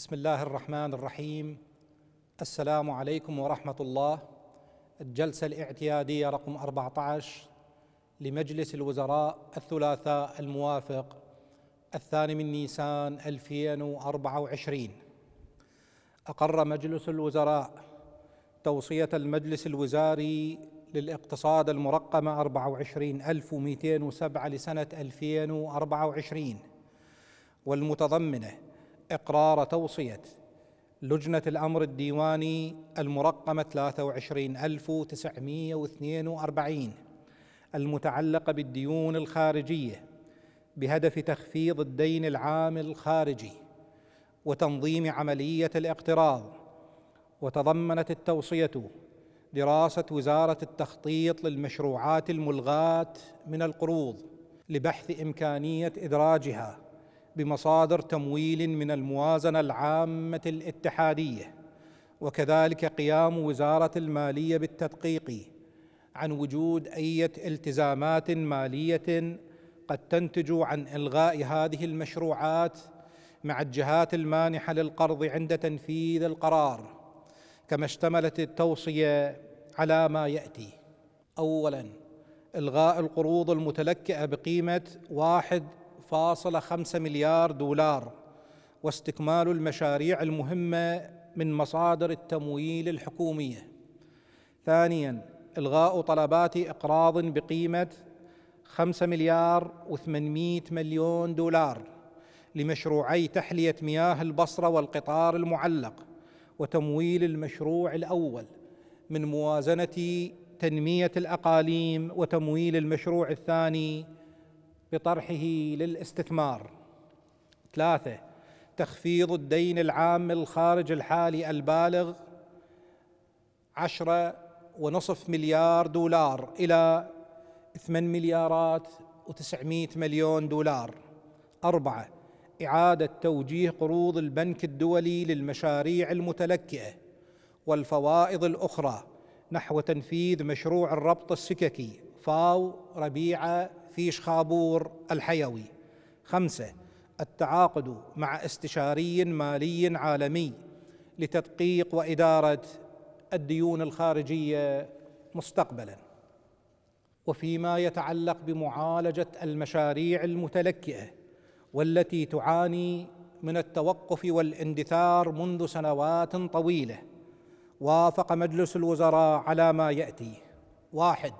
بسم الله الرحمن الرحيم السلام عليكم ورحمة الله الجلسة الاعتيادية رقم 14 لمجلس الوزراء الثلاثاء الموافق الثاني من نيسان 2024 أقر مجلس الوزراء توصية المجلس الوزاري للاقتصاد المرقمة 24207 لسنة 2024 والمتضمنة إقرار توصية لجنة الأمر الديواني المرقمة 23942 المتعلقة بالديون الخارجية بهدف تخفيض الدين العام الخارجي وتنظيم عملية الاقتراض وتضمنت التوصية دراسة وزارة التخطيط للمشروعات الملغاة من القروض لبحث إمكانية إدراجها بمصادر تمويل من الموازنه العامه الاتحاديه وكذلك قيام وزاره الماليه بالتدقيق عن وجود اي التزامات ماليه قد تنتج عن الغاء هذه المشروعات مع الجهات المانحه للقرض عند تنفيذ القرار كما اشتملت التوصيه على ما ياتي اولا الغاء القروض المتلكئه بقيمه واحد 1.5 مليار دولار واستكمال المشاريع المهمة من مصادر التمويل الحكومية ثانيا إلغاء طلبات إقراض بقيمة خمسة مليار وثمانمائة مليون دولار لمشروعي تحلية مياه البصرة والقطار المعلق وتمويل المشروع الأول من موازنة تنمية الأقاليم وتمويل المشروع الثاني بطرحه للاستثمار ثلاثة تخفيض الدين العام الخارج الحالي البالغ عشرة ونصف مليار دولار إلى ثمان مليارات وتسعمائة مليون دولار أربعة إعادة توجيه قروض البنك الدولي للمشاريع المتلكئة والفوائض الأخرى نحو تنفيذ مشروع الربط السككي فاو ربيعة في شخابور الحيوي خمسة التعاقد مع استشاري مالي عالمي لتدقيق وإدارة الديون الخارجية مستقبلا وفيما يتعلق بمعالجة المشاريع المتلكئة والتي تعاني من التوقف والاندثار منذ سنوات طويله وافق مجلس الوزراء على ما ياتي واحد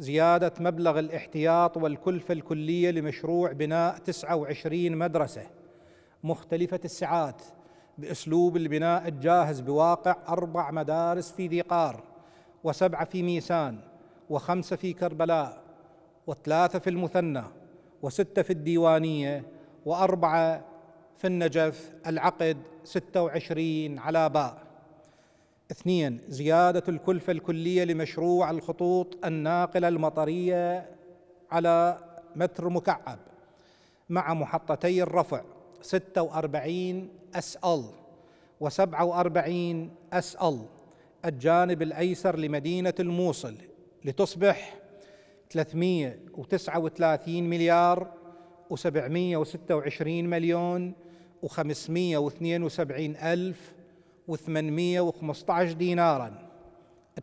زيادة مبلغ الاحتياط والكلفة الكلية لمشروع بناء 29 مدرسة مختلفة السعات بأسلوب البناء الجاهز بواقع أربع مدارس في ذي قار وسبعة في ميسان وخمسة في كربلاء وثلاثة في المثنى وستة في الديوانية وأربعة في النجف العقد 26 على باء اثنين زيادة الكلفة الكلية لمشروع الخطوط الناقلة المطرية على متر مكعب مع محطتي الرفع 46 اس ال و47 اس ال الجانب الأيسر لمدينة الموصل لتصبح 339 مليار و726 مليون و572 ألف و815 دينارا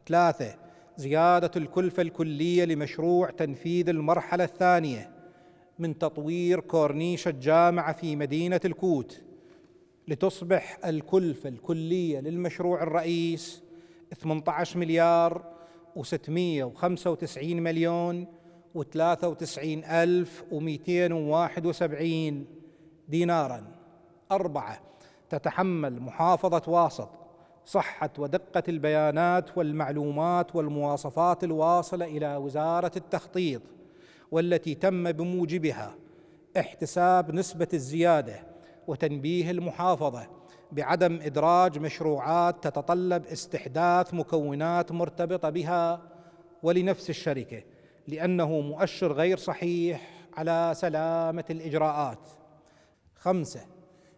ثلاثة زيادة الكلفة الكلية لمشروع تنفيذ المرحلة الثانية من تطوير كورنيش الجامعة في مدينة الكوت لتصبح الكلفة الكلية للمشروع الرئيس 18 مليار و695 مليون و93 ألف و271 ديناراً أربعة تتحمل محافظة واسط صحة ودقة البيانات والمعلومات والمواصفات الواصلة إلى وزارة التخطيط والتي تم بموجبها احتساب نسبة الزيادة وتنبيه المحافظة بعدم إدراج مشروعات تتطلب استحداث مكونات مرتبطة بها ولنفس الشركة لأنه مؤشر غير صحيح على سلامة الإجراءات خمسة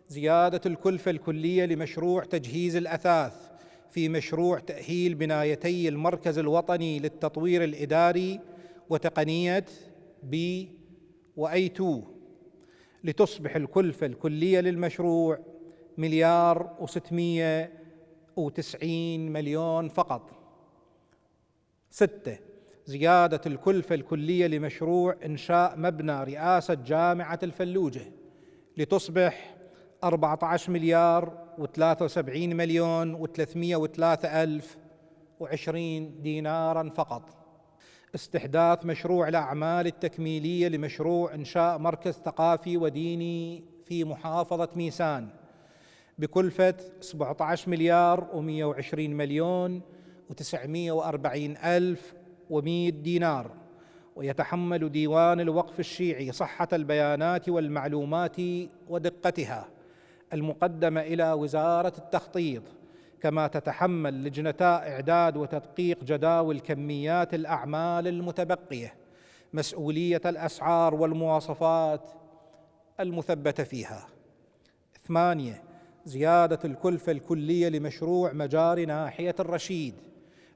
زياده الكلفه الكليه لمشروع تجهيز الاثاث في مشروع تاهيل بنايتي المركز الوطني للتطوير الاداري وتقنيه بي واي 2 لتصبح الكلفه الكليه للمشروع مليار و 690 وتسعين مليون فقط ستة زيادة الكلفة الكلية لمشروع إنشاء مبنى رئاسة جامعة الفلوجة لتصبح 14 مليار و73 مليون و303 ألف و20 دينارا فقط استحداث مشروع الأعمال التكميلية لمشروع إنشاء مركز ثقافي وديني في محافظة ميسان بكلفة 17 مليار و120 مليون و940 ألف و100 دينار ويتحمل ديوان الوقف الشيعي صحة البيانات والمعلومات ودقتها المقدمه الى وزاره التخطيط كما تتحمل لجنتا اعداد وتدقيق جداول كميات الاعمال المتبقيه مسؤوليه الاسعار والمواصفات المثبته فيها ثمانيه زياده الكلفه الكليه لمشروع مجاري ناحيه الرشيد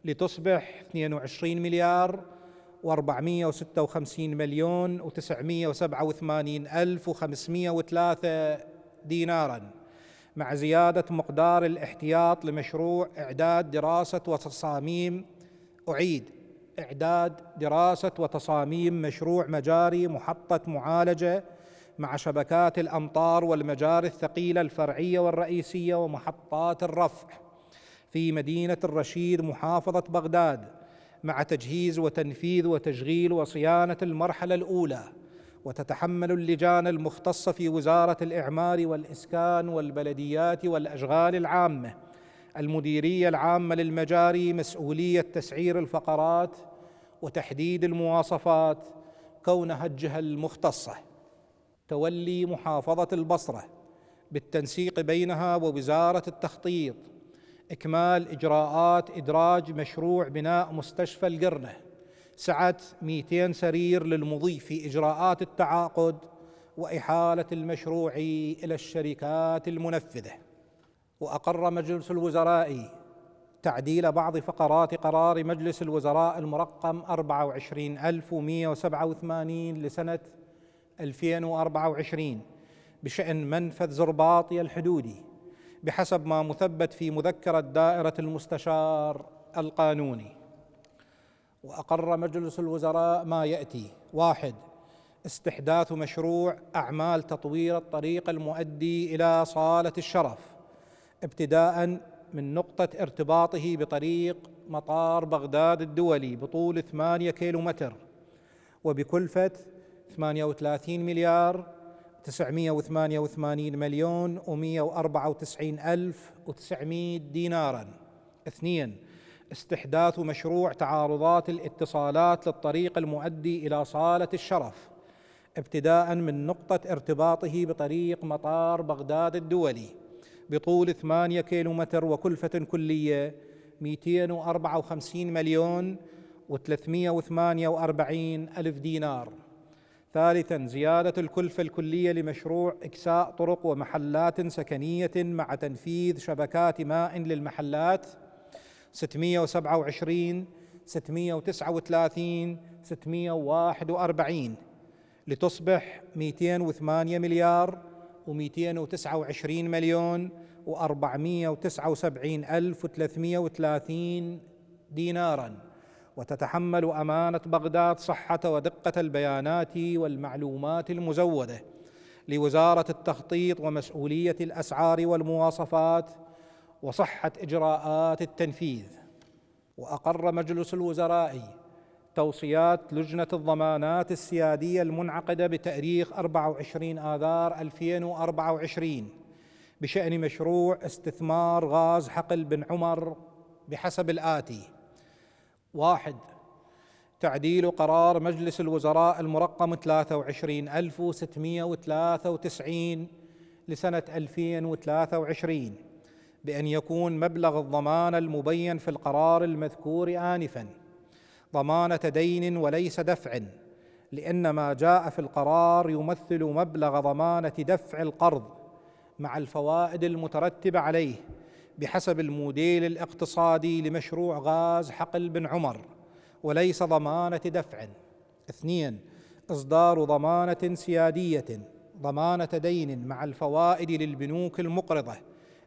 لتصبح 22 مليار و456 مليون و987 ألف و503 دينارا مع زيادة مقدار الاحتياط لمشروع إعداد دراسة وتصاميم أعيد إعداد دراسة وتصاميم مشروع مجاري محطة معالجة مع شبكات الأمطار والمجاري الثقيلة الفرعية والرئيسية ومحطات الرفع في مدينة الرشيد محافظة بغداد مع تجهيز وتنفيذ وتشغيل وصيانة المرحلة الأولى وتتحمل اللجان المختصه في وزاره الاعمار والاسكان والبلديات والاشغال العامه المديريه العامه للمجاري مسؤوليه تسعير الفقرات وتحديد المواصفات كونها الجهه المختصه تولي محافظه البصره بالتنسيق بينها ووزاره التخطيط اكمال اجراءات ادراج مشروع بناء مستشفى القرنه سعة 200 سرير للمضي في إجراءات التعاقد وإحالة المشروع إلى الشركات المنفذة وأقر مجلس الوزراء تعديل بعض فقرات قرار مجلس الوزراء المرقم 24187 لسنة 2024 بشأن منفذ زرباطيا الحدودي بحسب ما مثبت في مذكرة دائرة المستشار القانوني واقر مجلس الوزراء ما ياتي واحد استحداث مشروع اعمال تطوير الطريق المؤدي الى صاله الشرف ابتداء من نقطه ارتباطه بطريق مطار بغداد الدولي بطول 8 كيلومتر وبكلفه 38 مليار 988 مليون و194 ألف وتسعمائة دينارا اثنين استحداث مشروع تعارضات الاتصالات للطريق المؤدي الى صاله الشرف ابتداء من نقطه ارتباطه بطريق مطار بغداد الدولي بطول 8 كيلومتر وكلفه كليه 254 مليون و348 ألف دينار ثالثا زيادة الكلفة الكلية لمشروع إكساء طرق ومحلات سكنية مع تنفيذ شبكات ماء للمحلات 627 639 641 لتصبح 208 مليار و229 مليون و479 ألف و330 دينارا وتتحمل أمانة بغداد صحة ودقة البيانات والمعلومات المزودة لوزارة التخطيط ومسؤولية الأسعار والمواصفات وصحه اجراءات التنفيذ واقر مجلس الوزراء توصيات لجنه الضمانات السياديه المنعقده بتاريخ 24 اذار 2024 بشان مشروع استثمار غاز حقل بن عمر بحسب الاتي واحد تعديل قرار مجلس الوزراء المرقم 23693 لسنة 2023 بأن يكون مبلغ الضمان المبين في القرار المذكور آنفا ضمانة دين وليس دفع لأن ما جاء في القرار يمثل مبلغ ضمانة دفع القرض مع الفوائد المترتبة عليه بحسب الموديل الاقتصادي لمشروع غاز حقل بن عمر وليس ضمانة دفع اثنين إصدار ضمانة سيادية ضمانة دين مع الفوائد للبنوك المقرضة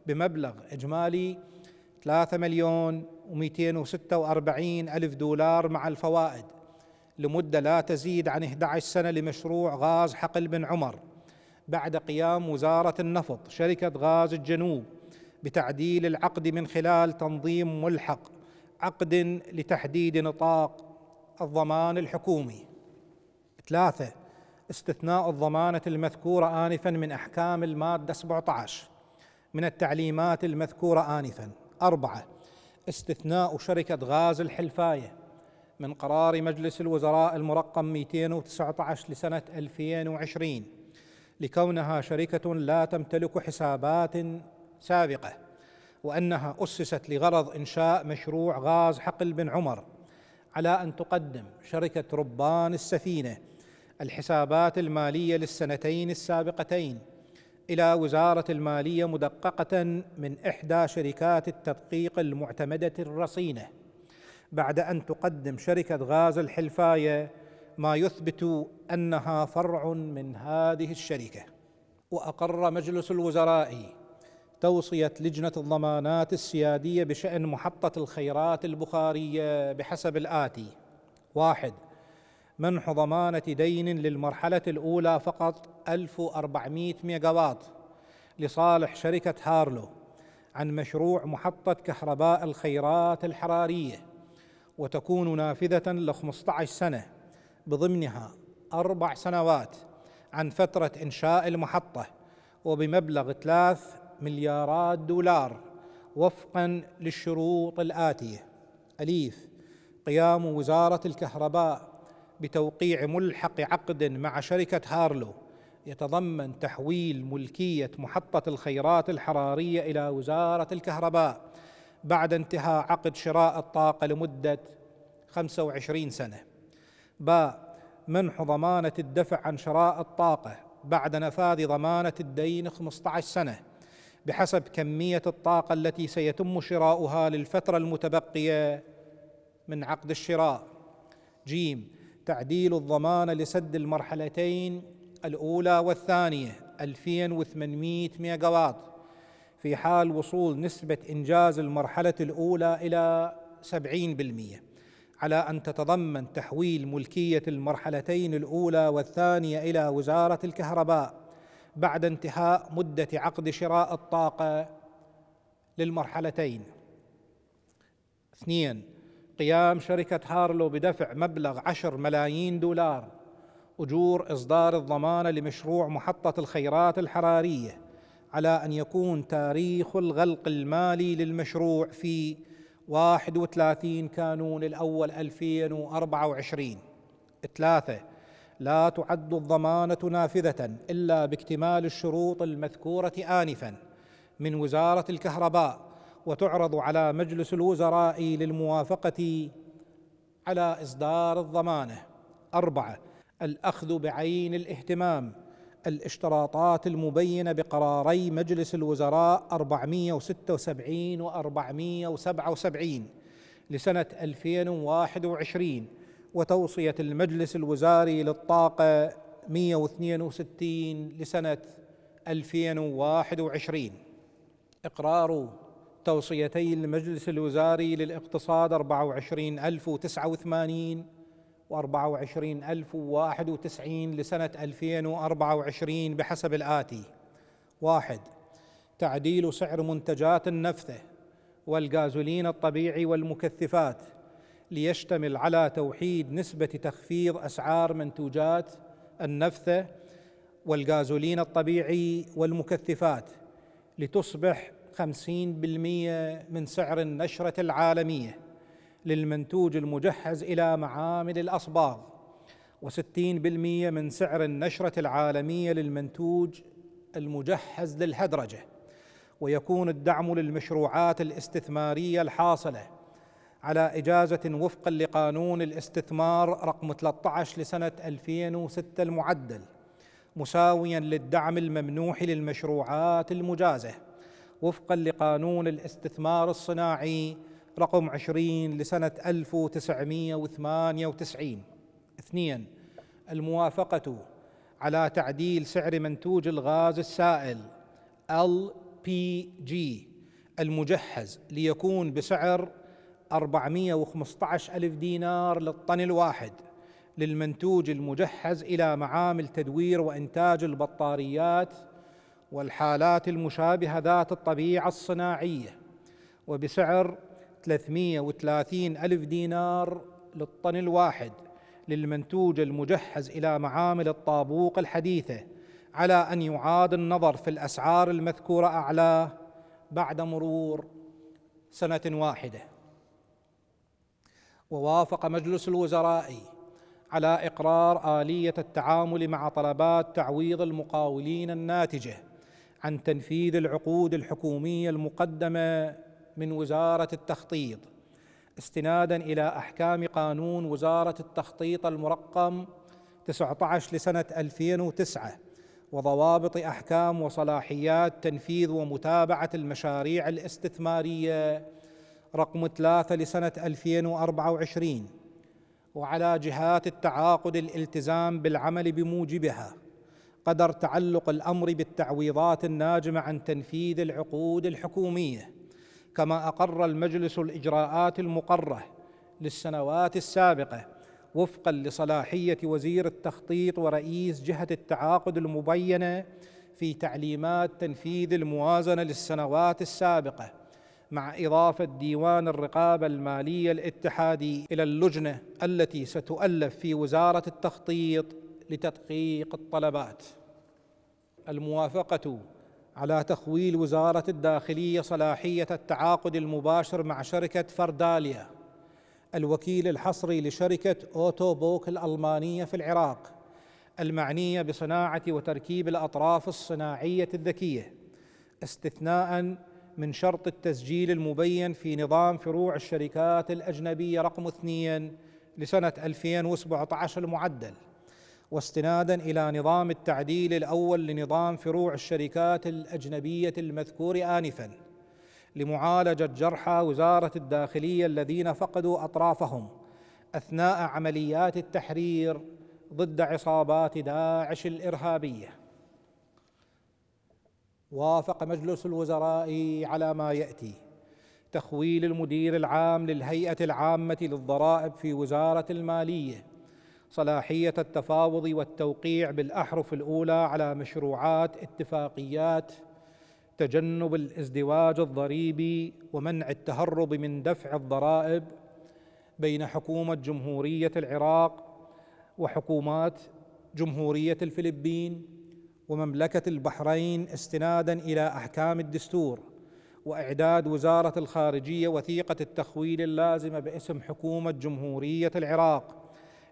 بمبلغ إجمالي 3 مليون و246 ألف دولار مع الفوائد لمدة لا تزيد عن 11 سنة لمشروع غاز حقل بن عمر بعد قيام وزارة النفط شركة غاز الجنوب بتعديل العقد من خلال تنظيم ملحق عقد لتحديد نطاق الضمان الحكومي ثلاثة استثناء الضمانة المذكورة آنفا من أحكام المادة 17 من التعليمات المذكورة آنفا أربعة استثناء شركة غاز الحلفاية من قرار مجلس الوزراء المرقم 219 لسنة 2020 لكونها شركة لا تمتلك حسابات سابقة وأنها أسست لغرض إنشاء مشروع غاز حقل بن عمر على أن تقدم شركة ربان السفينة الحسابات المالية للسنتين السابقتين الى وزاره الماليه مدققه من احدى شركات التدقيق المعتمده الرصينه بعد ان تقدم شركه غاز الحلفايه ما يثبت انها فرع من هذه الشركه واقر مجلس الوزراء توصيه لجنه الضمانات السياديه بشان محطه الخيرات البخاريه بحسب الاتي واحد منح ضمانه دين للمرحله الاولى فقط 1400 ميجاوات لصالح شركة هارلو عن مشروع محطة كهرباء الخيرات الحرارية وتكون نافذة ل 15 سنة بضمنها أربع سنوات عن فترة إنشاء المحطة وبمبلغ 3 مليارات دولار وفقا للشروط الآتية أليف قيام وزارة الكهرباء بتوقيع ملحق عقد مع شركة هارلو يتضمن تحويل ملكيه محطه الخيرات الحراريه الى وزاره الكهرباء بعد انتهاء عقد شراء الطاقه لمده 25 سنه. باء منح ضمانه الدفع عن شراء الطاقه بعد نفاذ ضمانه الدين 15 سنه بحسب كميه الطاقه التي سيتم شراؤها للفتره المتبقيه من عقد الشراء. جيم تعديل الضمانه لسد المرحلتين الأولى والثانية 2800 ميجاوات في حال وصول نسبة إنجاز المرحلة الأولى إلى 70% على أن تتضمن تحويل ملكية المرحلتين الأولى والثانية إلى وزارة الكهرباء بعد انتهاء مدة عقد شراء الطاقة للمرحلتين اثنين قيام شركة هارلو بدفع مبلغ عشر ملايين دولار أجور إصدار الضمانة لمشروع محطة الخيرات الحرارية على أن يكون تاريخ الغلق المالي للمشروع في 31 كانون الأول 2024 ثلاثة لا تعد الضمانة نافذة إلا باكتمال الشروط المذكورة آنفا من وزارة الكهرباء وتعرض على مجلس الوزراء للموافقة على إصدار الضمانة أربعة الاخذ بعين الاهتمام الاشتراطات المبينه بقراري مجلس الوزراء 476 و 477 لسنه 2021 وتوصيه المجلس الوزاري للطاقه 162 لسنه 2021 اقرار توصيتي المجلس الوزاري للاقتصاد 24089 24091 لسنة 2024 بحسب الآتي واحد تعديل سعر منتجات النفثة والغازولين الطبيعي والمكثفات ليشتمل على توحيد نسبة تخفيض أسعار منتوجات النفثة والغازولين الطبيعي والمكثفات لتصبح 50% من سعر النشرة العالمية للمنتوج المجهز إلى معامل الأصباغ وستين بالمئة من سعر النشرة العالمية للمنتوج المجهز للهدرجة ويكون الدعم للمشروعات الاستثمارية الحاصلة على إجازة وفقا لقانون الاستثمار رقم 13 لسنة 2006 المعدل مساويا للدعم الممنوح للمشروعات المجازة وفقا لقانون الاستثمار الصناعي رقم 20 لسنة 1998 اثنين الموافقة على تعديل سعر منتوج الغاز السائل LPG المجهز ليكون بسعر 415 ألف دينار للطن الواحد للمنتوج المجهز إلى معامل تدوير وإنتاج البطاريات والحالات المشابهة ذات الطبيعة الصناعية وبسعر 330 ألف دينار للطن الواحد للمنتوج المجهز إلى معامل الطابوق الحديثة على أن يعاد النظر في الأسعار المذكورة أعلاه بعد مرور سنة واحدة ووافق مجلس الوزراء على إقرار آلية التعامل مع طلبات تعويض المقاولين الناتجة عن تنفيذ العقود الحكومية المقدمة من وزاره التخطيط استنادا الى احكام قانون وزاره التخطيط المرقم 19 لسنه 2009 وضوابط احكام وصلاحيات تنفيذ ومتابعه المشاريع الاستثماريه رقم 3 لسنه 2024 وعلى جهات التعاقد الالتزام بالعمل بموجبها قدر تعلق الامر بالتعويضات الناجمه عن تنفيذ العقود الحكوميه كما أقر المجلس الإجراءات المقرة للسنوات السابقة وفقا لصلاحية وزير التخطيط ورئيس جهة التعاقد المبينة في تعليمات تنفيذ الموازنة للسنوات السابقة مع إضافة ديوان الرقابة المالية الاتحادي إلى اللجنة التي ستؤلف في وزارة التخطيط لتدقيق الطلبات الموافقة على تخويل وزارة الداخلية صلاحية التعاقد المباشر مع شركة فرداليا الوكيل الحصري لشركة أوتو بوك الألمانية في العراق المعنية بصناعة وتركيب الأطراف الصناعية الذكية استثناء من شرط التسجيل المبين في نظام فروع الشركات الأجنبية رقم اثنين لسنة 2017 المعدل واستنادا الى نظام التعديل الاول لنظام فروع الشركات الاجنبيه المذكور انفا لمعالجه جرحى وزاره الداخليه الذين فقدوا اطرافهم اثناء عمليات التحرير ضد عصابات داعش الارهابيه وافق مجلس الوزراء على ما ياتي تخويل المدير العام للهيئه العامه للضرائب في وزاره الماليه صلاحيه التفاوض والتوقيع بالاحرف الاولى على مشروعات اتفاقيات تجنب الازدواج الضريبي ومنع التهرب من دفع الضرائب بين حكومه جمهوريه العراق وحكومات جمهوريه الفلبين ومملكه البحرين استنادا الى احكام الدستور واعداد وزاره الخارجيه وثيقه التخويل اللازمه باسم حكومه جمهوريه العراق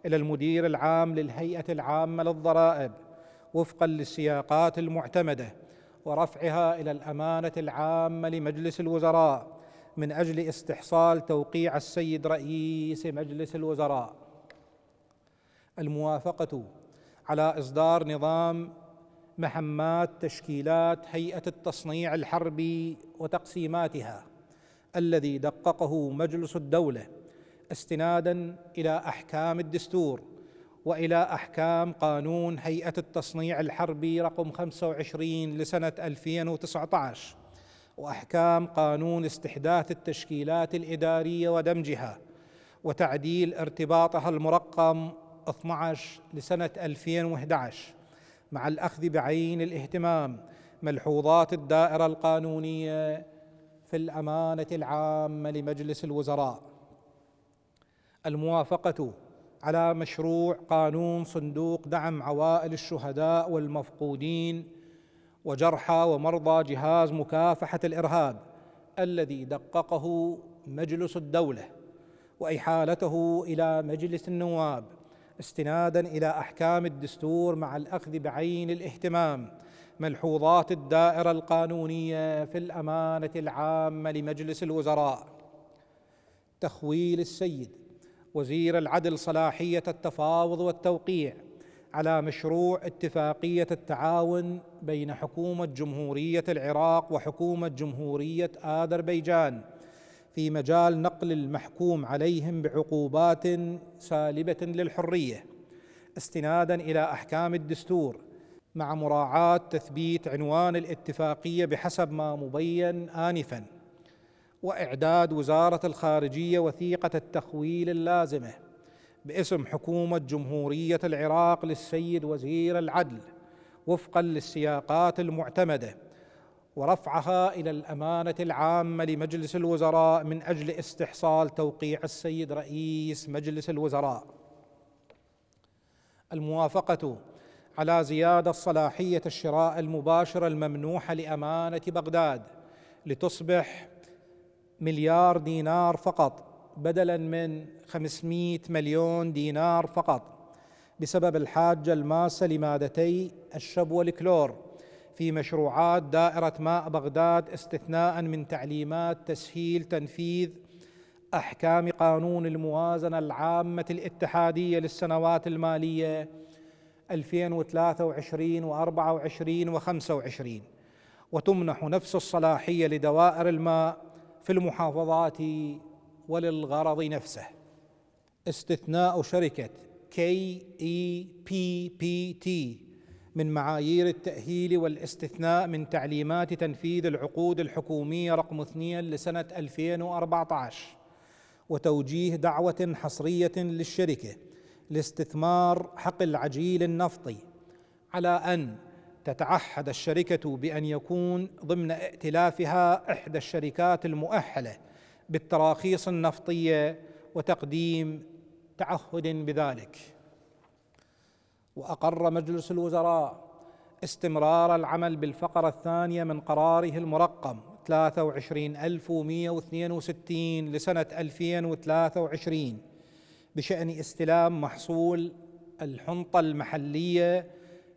الى المدير العام للهيئه العامه للضرائب وفقا للسياقات المعتمده ورفعها الى الامانه العامه لمجلس الوزراء من اجل استحصال توقيع السيد رئيس مجلس الوزراء الموافقه على اصدار نظام محمات تشكيلات هيئه التصنيع الحربي وتقسيماتها الذي دققه مجلس الدوله استنادا الى احكام الدستور والى احكام قانون هيئه التصنيع الحربي رقم 25 لسنه 2019 واحكام قانون استحداث التشكيلات الاداريه ودمجها وتعديل ارتباطها المرقم 12 لسنه 2011 مع الاخذ بعين الاهتمام ملحوظات الدائره القانونيه في الامانه العامه لمجلس الوزراء الموافقه على مشروع قانون صندوق دعم عوائل الشهداء والمفقودين وجرحى ومرضى جهاز مكافحه الارهاب الذي دققه مجلس الدوله واحالته الى مجلس النواب استنادا الى احكام الدستور مع الاخذ بعين الاهتمام ملحوظات الدائره القانونيه في الامانه العامه لمجلس الوزراء تخويل السيد وزير العدل صلاحيه التفاوض والتوقيع على مشروع اتفاقيه التعاون بين حكومه جمهوريه العراق وحكومه جمهوريه اذربيجان في مجال نقل المحكوم عليهم بعقوبات سالبه للحريه استنادا الى احكام الدستور مع مراعاه تثبيت عنوان الاتفاقيه بحسب ما مبين انفا واعداد وزاره الخارجيه وثيقه التخويل اللازمه باسم حكومه جمهوريه العراق للسيد وزير العدل وفقا للسياقات المعتمده ورفعها الى الامانه العامه لمجلس الوزراء من اجل استحصال توقيع السيد رئيس مجلس الوزراء الموافقه على زياده صلاحيه الشراء المباشره الممنوحه لامانه بغداد لتصبح مليار دينار فقط بدلا من 500 مليون دينار فقط بسبب الحاجة الماسة لمادتي الشب والكلور في مشروعات دائرة ماء بغداد استثناء من تعليمات تسهيل تنفيذ أحكام قانون الموازنة العامة الاتحادية للسنوات المالية 2023 و24 و25 وتمنح نفس الصلاحية لدوائر الماء في المحافظات وللغرض نفسه استثناء شركة كي اي بي بي تي من معايير التأهيل والاستثناء من تعليمات تنفيذ العقود الحكومية رقم 2 لسنة 2014 وتوجيه دعوة حصرية للشركة لاستثمار حقل العجيل النفطي على أن تتعهد الشركة بأن يكون ضمن ائتلافها إحدى الشركات المؤهلة بالتراخيص النفطية وتقديم تعهد بذلك وأقر مجلس الوزراء استمرار العمل بالفقرة الثانية من قراره المرقم 23162 لسنة 2023 بشأن استلام محصول الحنطة المحلية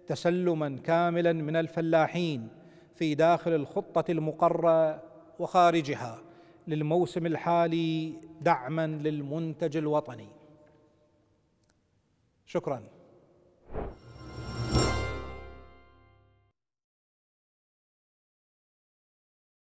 تسلما كاملا من الفلاحين في داخل الخطه المقره وخارجها للموسم الحالي دعما للمنتج الوطني شكرا